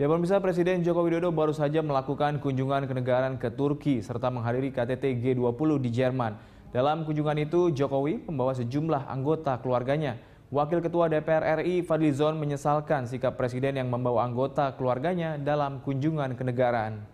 Ya pemirsa Presiden Joko Widodo baru saja melakukan kunjungan kenegaraan ke Turki serta menghadiri KTT G20 di Jerman. Dalam kunjungan itu Jokowi membawa sejumlah anggota keluarganya. Wakil Ketua DPR RI Fadlizon menyesalkan sikap presiden yang membawa anggota keluarganya dalam kunjungan kenegaraan.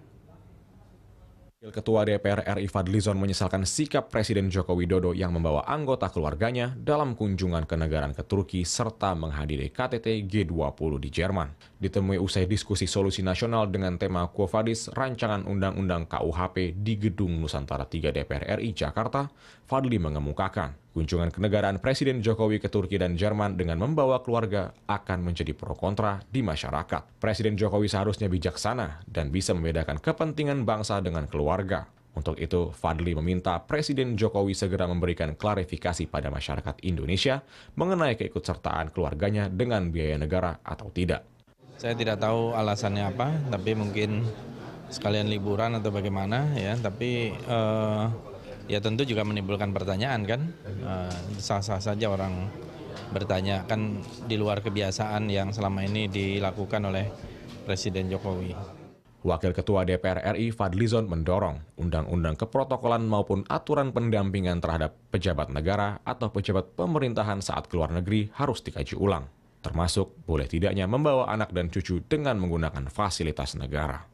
Wakil Ketua DPR RI Fadlizon menyesalkan sikap Presiden Joko Widodo yang membawa anggota keluarganya dalam kunjungan ke negara ke Turki serta menghadiri KTT G20 di Jerman. Ditemui usai diskusi solusi nasional dengan tema Quo Vadis Rancangan Undang-Undang KUHP di Gedung Nusantara 3 DPR RI Jakarta, Fadli mengemukakan Kunjungan kenegaraan Presiden Jokowi ke Turki dan Jerman dengan membawa keluarga akan menjadi pro kontra di masyarakat. Presiden Jokowi seharusnya bijaksana dan bisa membedakan kepentingan bangsa dengan keluarga. Untuk itu, Fadli meminta Presiden Jokowi segera memberikan klarifikasi pada masyarakat Indonesia mengenai keikutsertaan keluarganya dengan biaya negara atau tidak. Saya tidak tahu alasannya apa, tapi mungkin sekalian liburan atau bagaimana ya, tapi eh, ya tentu juga menimbulkan pertanyaan kan eh, sah-sah saja orang bertanya kan di luar kebiasaan yang selama ini dilakukan oleh Presiden Jokowi. Wakil Ketua DPR RI Fadlizon mendorong undang-undang keprotokolan maupun aturan pendampingan terhadap pejabat negara atau pejabat pemerintahan saat keluar negeri harus dikaji ulang, termasuk boleh tidaknya membawa anak dan cucu dengan menggunakan fasilitas negara.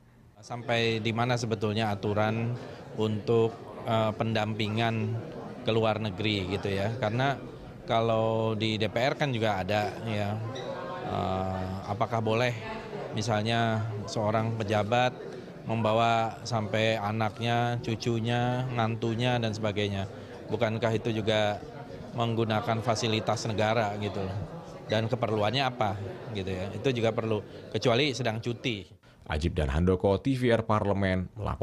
Sampai di mana sebetulnya aturan untuk uh, pendampingan ke luar negeri gitu ya? Karena kalau di DPR kan juga ada ya. Uh, apakah boleh misalnya seorang pejabat membawa sampai anaknya, cucunya, ngantunya dan sebagainya. Bukankah itu juga menggunakan fasilitas negara gitu Dan keperluannya apa gitu ya. Itu juga perlu kecuali sedang cuti ajib dan handoko tvr parlemen melaporkan